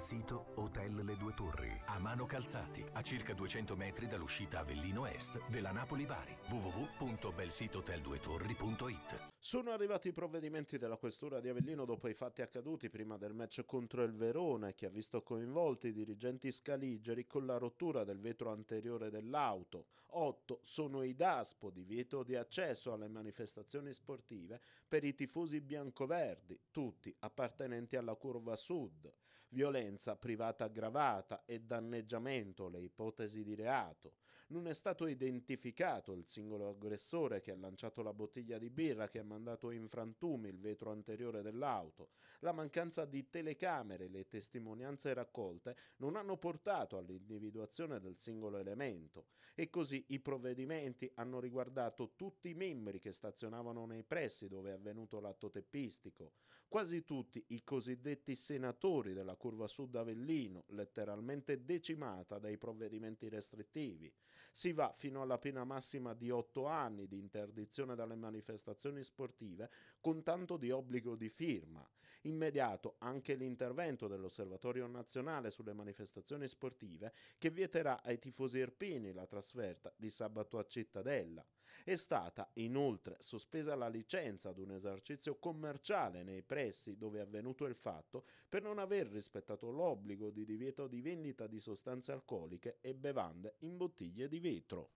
sito Hotel Le Due Torri, a Mano Calzati, a circa 200 metri dall'uscita Avellino Est della Napoli-Bari, www.belsitohotelduetorri.it. Sono arrivati i provvedimenti della Questura di Avellino dopo i fatti accaduti prima del match contro il Verona, che ha visto coinvolti i dirigenti scaligeri con la rottura del vetro anteriore dell'auto. 8 sono i DASPO, divieto di accesso alle manifestazioni sportive per i tifosi biancoverdi, tutti appartenenti alla curva sud violenza privata aggravata e danneggiamento le ipotesi di reato. Non è stato identificato il singolo aggressore che ha lanciato la bottiglia di birra che ha mandato in frantumi il vetro anteriore dell'auto. La mancanza di telecamere e le testimonianze raccolte non hanno portato all'individuazione del singolo elemento e così i provvedimenti hanno riguardato tutti i membri che stazionavano nei pressi dove è avvenuto l'atto teppistico. Quasi tutti i cosiddetti senatori della curva sud Avellino, letteralmente decimata dai provvedimenti restrittivi. Si va fino alla pena massima di otto anni di interdizione dalle manifestazioni sportive con tanto di obbligo di firma. Immediato anche l'intervento dell'Osservatorio nazionale sulle manifestazioni sportive che vieterà ai tifosi erpini la trasferta di sabato a Cittadella. È stata inoltre sospesa la licenza ad un esercizio commerciale nei pressi dove è avvenuto il fatto per non aver rispettato rispettato l'obbligo di divieto di vendita di sostanze alcoliche e bevande in bottiglie di vetro.